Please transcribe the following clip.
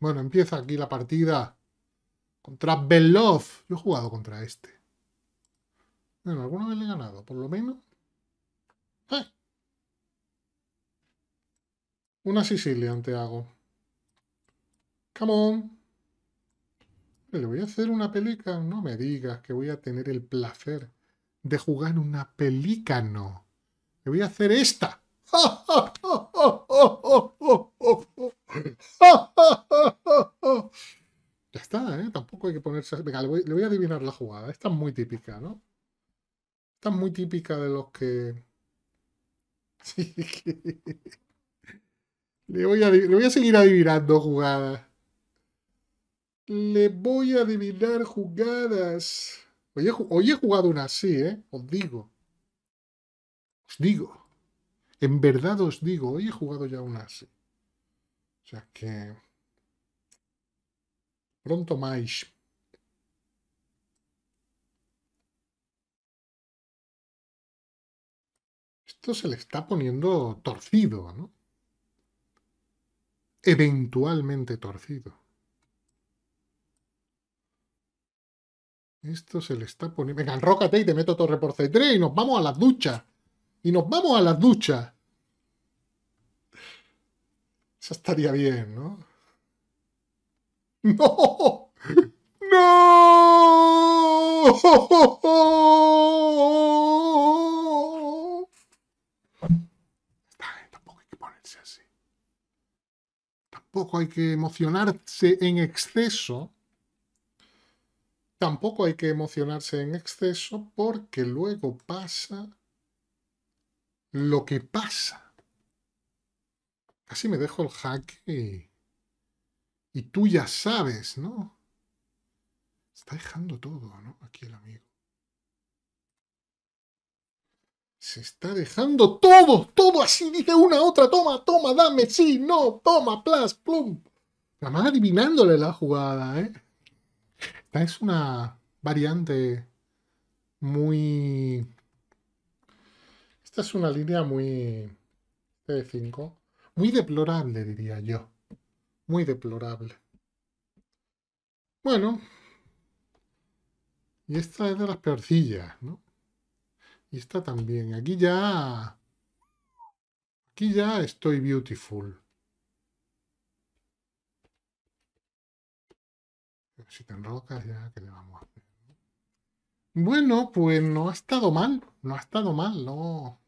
Bueno, empieza aquí la partida contra Belov. Yo he jugado contra este. Bueno, alguna vez le he ganado, por lo menos. ¡Eh! Una Sicilia te hago. Come Le voy a hacer una pelícano. No me digas que voy a tener el placer de jugar una pelícano. Le voy a hacer esta. ¡Oh, le voy, a adivinar la jugada. Esta es muy típica, ¿no? Esta es muy típica de los que. Le voy, a, le voy a seguir adivinando jugadas. Le voy a adivinar jugadas. Hoy he, he jugado una así, ¿eh? Os digo. Os digo. En verdad os digo, hoy he jugado ya una así. O sea que. Pronto más. esto se le está poniendo torcido, ¿no? Eventualmente torcido. Esto se le está poniendo... Venga, enrócate y te meto torre por C3 y nos vamos a la ducha. Y nos vamos a las ducha. Eso estaría bien, ¿no? ¡No! ¡No! tampoco hay que emocionarse en exceso. Tampoco hay que emocionarse en exceso porque luego pasa lo que pasa. Casi me dejo el hack y, y tú ya sabes, ¿no? Está dejando todo, ¿no? Aquí el amigo. Se está dejando todo, todo así, dice una, otra, toma, toma, dame, sí, no, toma, plas, plum. Nada más adivinándole la jugada, ¿eh? Esta es una variante muy... Esta es una línea muy... de 5 Muy deplorable, diría yo. Muy deplorable. Bueno. Y esta es de las peorcillas, ¿no? Y está también. Aquí ya... Aquí ya estoy beautiful. si te ya, le vamos a hacer? Bueno, pues no ha estado mal. No ha estado mal, no.